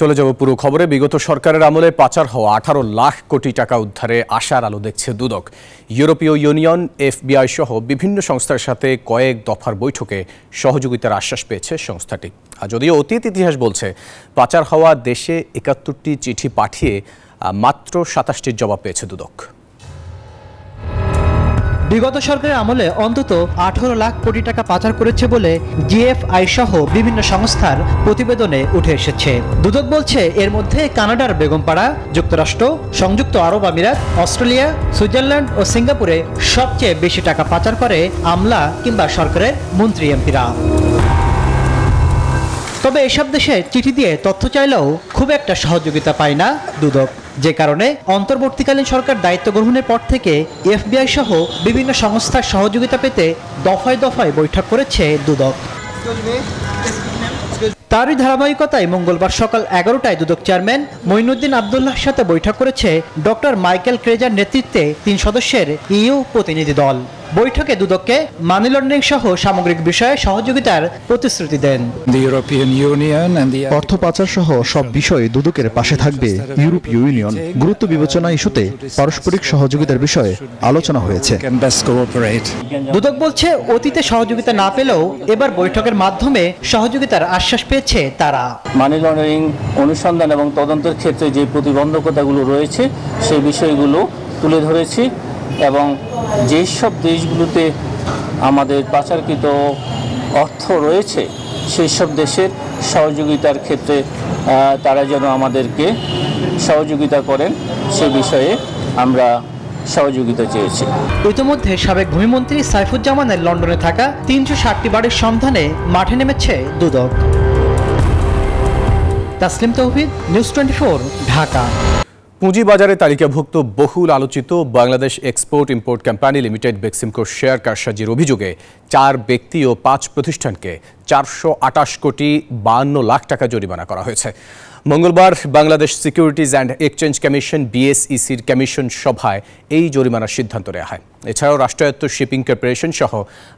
চলে যাব পুরো খবরে বিগত সরকারের আমলে পাচার হওয়া আঠারো লাখ কোটি টাকা উদ্ধারে আশার আলো দেখছে দুদক ইউরোপীয় ইউনিয়ন এফবিআই সহ বিভিন্ন সংস্থার সাথে কয়েক দফার বৈঠকে সহযোগিতার আশ্বাস পেয়েছে সংস্থাটি আর যদিও অতীত ইতিহাস বলছে পাচার হওয়া দেশে একাত্তরটি চিঠি পাঠিয়ে মাত্র সাতাশটির জবাব পেয়েছে দুদক বিগত সরকারের আমলে অন্তত আঠারো লাখ কোটি টাকা পাচার করেছে বলে জিএফআই সহ বিভিন্ন সংস্থার প্রতিবেদনে উঠে এসেছে দুদক বলছে এর মধ্যে কানাডার বেগমপাড়া যুক্তরাষ্ট্র সংযুক্ত আরব আমিরাত অস্ট্রেলিয়া সুইজারল্যান্ড ও সিঙ্গাপুরে সবচেয়ে বেশি টাকা পাচার করে আমলা কিংবা সরকারের মন্ত্রী এমপিরা তবে এসব দেশে চিঠি দিয়ে তথ্য চাইলেও খুব একটা সহযোগিতা পায় না দুদক যে কারণে অন্তর্বর্তীকালীন সরকার দায়িত্ব গ্রহণের পর থেকে এফবিআই সহ বিভিন্ন সংস্থার সহযোগিতা পেতে দফায় দফায় বৈঠক করেছে দুদক তারই ধারাবাহিকতায় মঙ্গলবার সকাল এগারোটায় দুদক চেয়ারম্যান মইনুদ্দিন আবদুল্লাহর সাথে বৈঠক করেছে ডক্টর মাইকেল ক্রেজার নেতৃত্বে তিন সদস্যের ইউ প্রতিনিধি দল বৈঠকে দুদককে মানি লন্ডারিং সহ সামগ্রিক বিষয়ে সহযোগিতার প্রতিশ্রুতি দেন অর্থ পাচার সহ সব বিষয়ে দুদকের পাশে থাকবে ইউরোপীয় ইউনিয়ন গুরুত্ব বিবেচনা ইস্যুতে পারস্পরিক সহযোগিতার বিষয়ে আলোচনা হয়েছে দুদক বলছে অতীতে সহযোগিতা না পেলেও এবার বৈঠকের মাধ্যমে সহযোগিতার আশ্বাস পেয়েছে করেছে তারা মানি লন্ডারিং অনুসন্ধান এবং তদন্তের ক্ষেত্রে যে প্রতিবন্ধকতাগুলো রয়েছে সেই বিষয়গুলো তুলে ধরেছি এবং যেসব দেশগুলোতে আমাদের পাচারকৃত অর্থ রয়েছে সেই সব দেশের সহযোগিতার ক্ষেত্রে তারা যেন আমাদেরকে সহযোগিতা করেন সে বিষয়ে আমরা সহযোগিতা চেয়েছি ইতিমধ্যে সাবেক ভূমিমন্ত্রী সাইফুজ্জামানের লন্ডনে থাকা তিনশো ষাটটি বাড়ির সন্ধানে মাঠে নেমেছে দুদক তাসলিম তৌহিদ নিউজ টোয়েন্টি ঢাকা পুঁজিবাজারে তালিকাভুক্ত বহুল আলোচিত Bangladesh export import company limited বেক্সিমকোর শেয়ার কারসাজির অভিযোগে চার ব্যক্তি ও পাঁচ প্রতিষ্ঠানকে চারশো আটাশ কোটি বান্ন লাখ টাকা জরিমানা করা হয়েছে মঙ্গলবার Bangladesh securities and exchange commission বিএসইসির কমিশন সভায় এই জরিমানার সিদ্ধান্ত নেওয়া হয় এছাড়াও রাষ্ট্রায়ত্ত শিপিং কর্পোরেশন সহ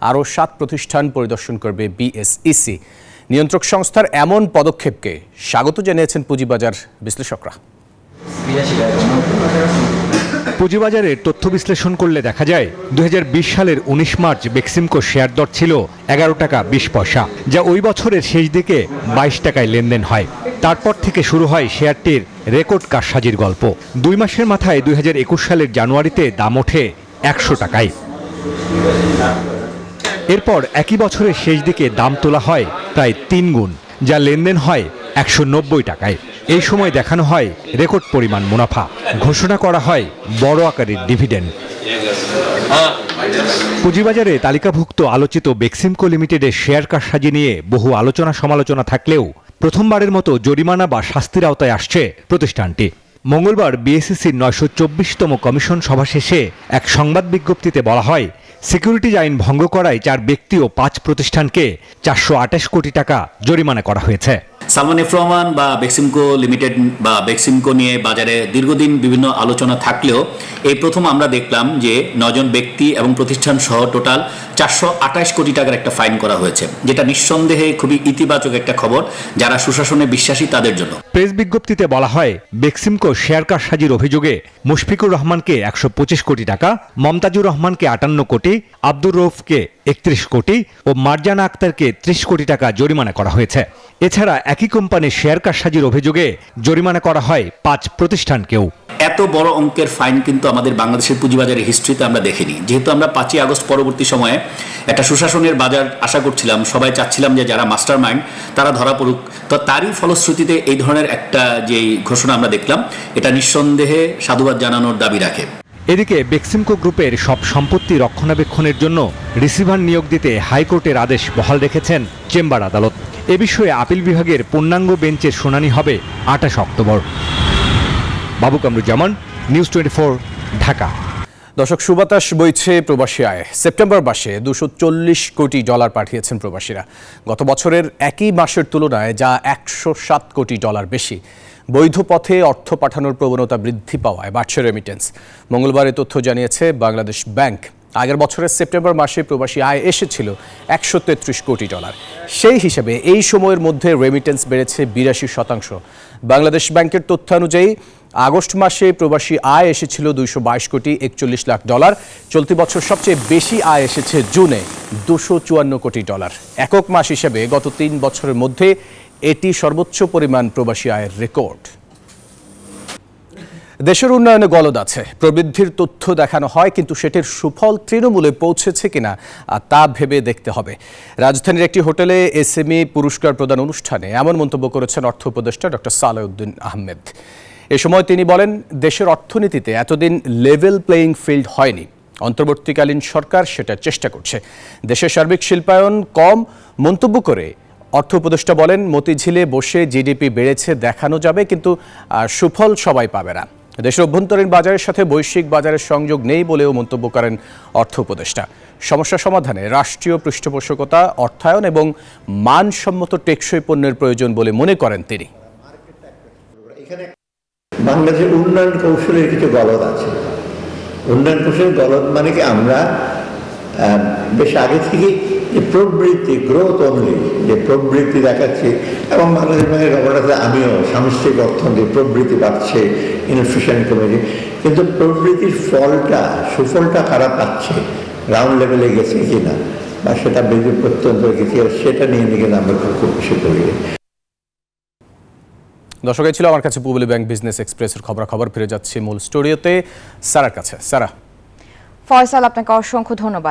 আরও সাত প্রতিষ্ঠান পরিদর্শন করবে বিএসইসি নিয়ন্ত্রক সংস্থার এমন পদক্ষেপকে স্বাগত জানিয়েছেন পুঁজিবাজার বিশ্লেষকরা পুঁজিবাজারের তথ্য বিশ্লেষণ করলে দেখা যায় দু সালের ১৯ মার্চ বেক্সিমকো শেয়ার দর ছিল এগারো টাকা ২০ পয়সা যা ওই বছরের শেষ দিকে ২২ টাকায় লেনদেন হয় তারপর থেকে শুরু হয় শেয়ারটির রেকর্ড কারসাজির গল্প দুই মাসের মাথায় দুই সালের জানুয়ারিতে দাম ওঠে একশো টাকায় এরপর একই বছরের শেষ দিকে দাম তোলা হয় প্রায় তিন গুণ যা লেনদেন হয় একশো নব্বই টাকায় এই সময় দেখানো হয় রেকর্ড পরিমাণ মুনাফা ঘোষণা করা হয় বড় আকারের ডিভিডেন্ড পুঁজিবাজারে তালিকাভুক্ত আলোচিত বেক্সিমকো লিমিটেডের শেয়ার কারসাজি নিয়ে বহু আলোচনা সমালোচনা থাকলেও প্রথমবারের মতো জরিমানা বা শাস্তির আওতায় আসছে প্রতিষ্ঠানটি মঙ্গলবার বিএসিসির নয়শো চব্বিশতম কমিশন সভা শেষে এক সংবাদ বিজ্ঞপ্তিতে বলা হয় সিকিউরিটি আইন ভঙ্গ করায় চার ব্যক্তি ও পাঁচ প্রতিষ্ঠানকে চারশো কোটি টাকা জরিমানা করা হয়েছে সালমান ইফরমান বা বেক্সিমকো লিমিটেড বা বেক্সিমকো নিয়ে বাজারে দীর্ঘদিন বিভিন্ন আলোচনা থাকলেও এই প্রথম আমরা দেখলাম যে নজন ব্যক্তি এবং প্রতিষ্ঠান সহ টোটাল চারশো আঠাশ কোটি টাকার একটা ফাইন করা হয়েছে যেটা নিঃসন্দেহে খুবই ইতিবাচক একটা খবর যারা সুশাসনে বিশ্বাসী তাদের জন্য প্রেস বিজ্ঞপ্তিতে বলা হয় বেক্সিমকো শেয়ারকার সাজির অভিযোগে মুশফিকুর রহমানকে একশো কোটি টাকা মমতাজুর রহমানকে আটান্ন কোটি আব্দুর রৌফকে একত্রিশ কোটি ও মার্জানা আক্তারকে ত্রিশ কোটি টাকা জরিমানা করা হয়েছে এছাড়া একই কোম্পানির শেয়ারকার সাজির অভিযোগে জরিমানা করা হয় পাঁচ প্রতিষ্ঠানকেও এত বড় অঙ্কের ফাইন কিন্তু আমাদের বাংলাদেশের পুঁজিবাজারের হিস্ট্রিতে আমরা দেখিনি যেহেতু আমরা পাঁচই আগস্ট পরবর্তী সময়ে একটা সুশাসনের বাজার আশা করছিলাম সবাই চাচ্ছিলাম যে যারা মাস্টার মাইন্ড তারা ধরা পড়ুক তো তারই ফলশ্রুতিতে এই ধরনের একটা যে ঘোষণা আমরা দেখলাম এটা নিঃসন্দেহে সাধুবাদ জানানোর দাবি রাখে এদিকে বেক্সিমকো গ্রুপের সব সম্পত্তি রক্ষণাবেক্ষণের জন্য রিসিভার নিয়োগ দিতে হাইকোর্টের আদেশ বহাল রেখেছেন চেম্বার আদালত এ বিষয়ে আপিল বিভাগের পূর্ণাঙ্গ বেঞ্চের শুনানি হবে আঠাশ অক্টোবর বাবু কামরুজ্জামান নিউজ টোয়েন্টি ঢাকা দর্শক সুবাতাস বইছে প্রবাসী আয় সেপ্টেম্বর মাসে দুশো কোটি ডলার পাঠিয়েছেন প্রবাসীরা গত বছরের একই মাসের তুলনায় যা একশো কোটি ডলার বেশি বৈধ পথে অর্থ পাঠানোর প্রবণতা বৃদ্ধি পাওয়ায় বাড়ছে রেমিটেন্স মঙ্গলবার তথ্য জানিয়েছে বাংলাদেশ ব্যাংক আগের বছরের সেপ্টেম্বর মাসে প্রবাসী আয় এসেছিল একশো কোটি ডলার সেই হিসেবে এই সময়ের মধ্যে রেমিটেন্স বেড়েছে বিরাশি শতাংশ বাংলাদেশ ব্যাংকের তথ্য অনুযায়ী আগস্ট মাসে প্রবাসী আয় এসেছিল দুইশো কোটি একচল্লিশ লাখ ডলার চলতি বছর সবচেয়ে বেশি আয় এসেছে জুনে দুশো চুয়ান্ন কোটি ডলার একক মাস হিসেবে গত তিন বছরের মধ্যে এটি সর্বোচ্চ পরিমাণ প্রবাসী আয়ের রেকর্ড দেশের উন্নয়নে গলদ আছে প্রবৃদ্ধির তথ্য দেখানো হয় কিন্তু সেটির সুফল তৃণমূলে পৌঁছেছে কিনা তা ভেবে দেখতে হবে রাজধানীর একটি হোটেলে এসএমই পুরস্কার প্রদান অনুষ্ঠানে এমন মন্তব্য করেছেন অর্থ উপদেষ্টা ডক্টর সালাউদ্দিন আহমেদ এ সময় তিনি বলেন দেশের অর্থনীতিতে এতদিন লেভেল প্লেয়িং ফিল্ড হয়নি অন্তর্বর্তীকালীন সরকার সেটা চেষ্টা করছে দেশের সার্বিক শিল্পায়ন কম মন্তব্য করে অর্থ উপদেষ্টা বলেন মতিঝিলে বসে জিডিপি বেড়েছে দেখানো যাবে কিন্তু সুফল সবাই পাবে না দেশের অভ্যন্তরীণ বাজারের সাথে বৈশ্বিক বাজারের সংযোগ নেই বলেও মন্তব্য করেন অর্থ উপদেষ্টা সমস্যা সমাধানে রাষ্ট্রীয় পৃষ্ঠপোষকতা অর্থায়ন এবং মানসম্মত টেকসই পণ্যের প্রয়োজন বলে মনে করেন তিনি বাংলাদেশের উন্নয়ন কৌশলের কিছু গলদ আছে উন্নয়ন কৌশলের গলদ মানে কি আমরা বেশ আগে থেকে যে প্রবৃত্তি গ্রোথ অনলি যে প্রবৃত্তি দেখাচ্ছে এবং বাংলাদেশ ব্যাংকের গভর্নরতে আমিও সামষ্টিক অর্থনীতি প্রবৃত্তি বাড়ছে ইনফ্লেশন কমেছে কিন্তু প্রবৃত্তির ফলটা সুফলটা কারা পাচ্ছে গ্রাউন্ড লেভেলে গেছে কিনা বা সেটা বৃদ্ধি প্রত্যন্ত গেছে সেটা নিয়ে নিয়ে আমরা খুব খুব বেশি করি দর্শক ছিল আমার কাছে পুবলি ব্যাংক বিজনেস এক্সপ্রেসের খবরাখবর ফিরে যাচ্ছে মূল স্টুডিওতে সারার কাছে সারা ফয়সাল আপনাকে অসংখ্য ধন্যবাদ